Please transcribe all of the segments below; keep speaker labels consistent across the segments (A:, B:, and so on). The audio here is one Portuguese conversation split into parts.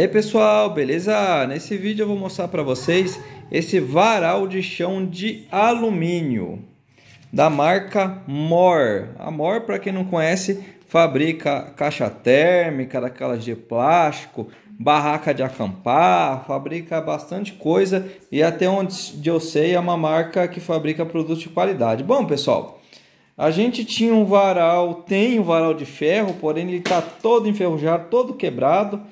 A: E aí pessoal, beleza? Nesse vídeo eu vou mostrar para vocês esse varal de chão de alumínio da marca Mor. A Mor, para quem não conhece, fabrica caixa térmica, daquelas de plástico, barraca de acampar, fabrica bastante coisa e até onde eu sei é uma marca que fabrica produtos de qualidade. Bom pessoal, a gente tinha um varal, tem um varal de ferro, porém ele está todo enferrujado, todo quebrado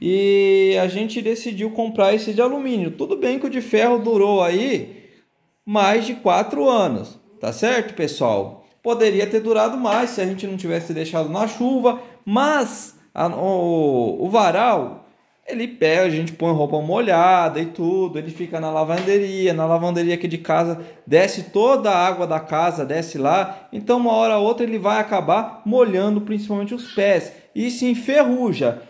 A: e a gente decidiu comprar esse de alumínio. Tudo bem que o de ferro durou aí mais de quatro anos, tá certo, pessoal? Poderia ter durado mais se a gente não tivesse deixado na chuva, mas a, o, o varal ele pega, a gente põe roupa molhada e tudo, ele fica na lavanderia, na lavanderia aqui de casa, desce toda a água da casa, desce lá, então uma hora ou outra ele vai acabar molhando principalmente os pés e se enferruja.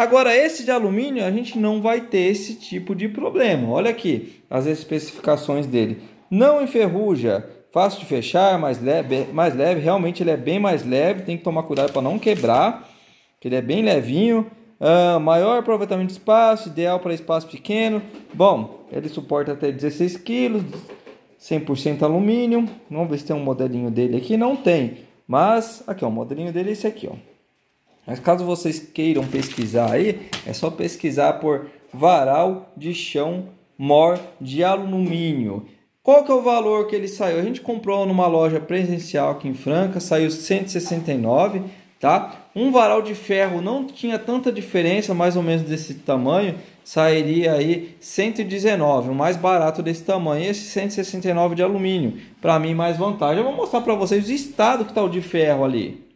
A: Agora, esse de alumínio, a gente não vai ter esse tipo de problema. Olha aqui as especificações dele. Não enferruja, fácil de fechar, mais leve, mais leve. Realmente ele é bem mais leve, tem que tomar cuidado para não quebrar. Ele é bem levinho. Uh, maior aproveitamento de espaço, ideal para espaço pequeno. Bom, ele suporta até 16 kg, 100% alumínio. Vamos ver se tem um modelinho dele aqui. Não tem, mas aqui ó, o modelinho dele é esse aqui. Ó. Mas caso vocês queiram pesquisar aí, é só pesquisar por varal de chão mor de alumínio. Qual que é o valor que ele saiu? A gente comprou numa loja presencial aqui em Franca, saiu 169, tá? Um varal de ferro não tinha tanta diferença, mais ou menos desse tamanho, sairia aí 119, o mais barato desse tamanho, esse 169 de alumínio. Para mim mais vantagem. Eu vou mostrar para vocês o estado que tá o de ferro ali.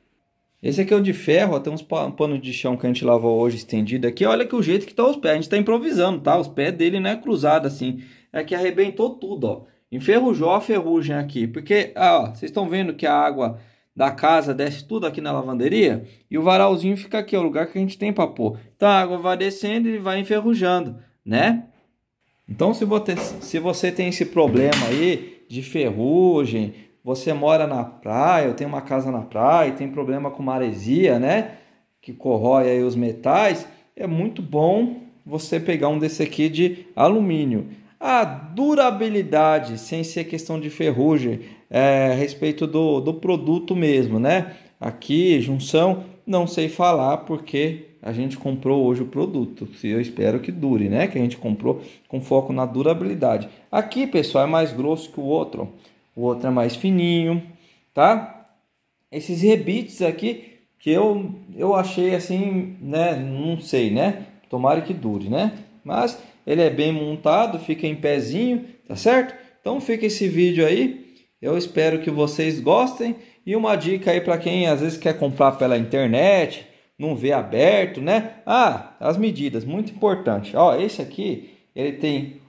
A: Esse aqui é o de ferro, ó, tem uns panos de chão que a gente lavou hoje estendido aqui. Olha que o jeito que tá os pés, a gente tá improvisando, tá? Os pés dele não é cruzado assim, é que arrebentou tudo, ó. Enferrujou a ferrugem aqui, porque, ah, ó, vocês estão vendo que a água da casa desce tudo aqui na lavanderia e o varalzinho fica aqui, é o lugar que a gente tem para pôr. Então a água vai descendo e vai enferrujando, né? Então se você, se você tem esse problema aí de ferrugem, você mora na praia, tem uma casa na praia, tem problema com maresia, né? Que corrói aí os metais, é muito bom você pegar um desse aqui de alumínio. A durabilidade, sem ser questão de ferrugem, é, a respeito do, do produto mesmo, né? Aqui, junção, não sei falar porque a gente comprou hoje o produto. Eu espero que dure, né? Que a gente comprou com foco na durabilidade. Aqui, pessoal, é mais grosso que o outro o outro é mais fininho, tá? Esses rebites aqui que eu, eu achei assim, né? Não sei, né? Tomara que dure, né? Mas ele é bem montado, fica em pezinho, tá certo? Então fica esse vídeo aí. Eu espero que vocês gostem. E uma dica aí para quem às vezes quer comprar pela internet, não vê aberto, né? Ah, as medidas, muito importante. Ó, esse aqui, ele tem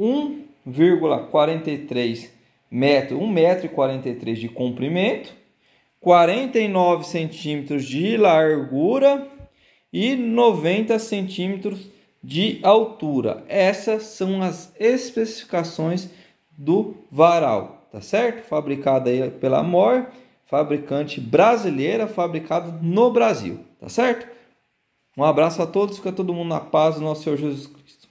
A: 1,43 metro, 1,43m de comprimento, 49 centímetros de largura e 90 centímetros de altura. Essas são as especificações do varal, tá certo? Fabricada aí pela Mor, fabricante brasileira, fabricado no Brasil, tá certo? Um abraço a todos, fica todo mundo na paz nosso Senhor Jesus Cristo.